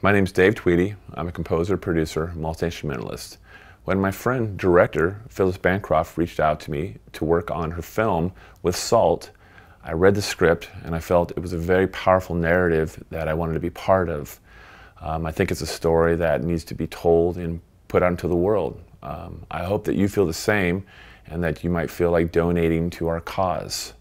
My name is Dave Tweedy. I'm a composer, producer, multi-instrumentalist. When my friend, director Phyllis Bancroft, reached out to me to work on her film with Salt, I read the script and I felt it was a very powerful narrative that I wanted to be part of. Um, I think it's a story that needs to be told and put out into the world. Um, I hope that you feel the same and that you might feel like donating to our cause.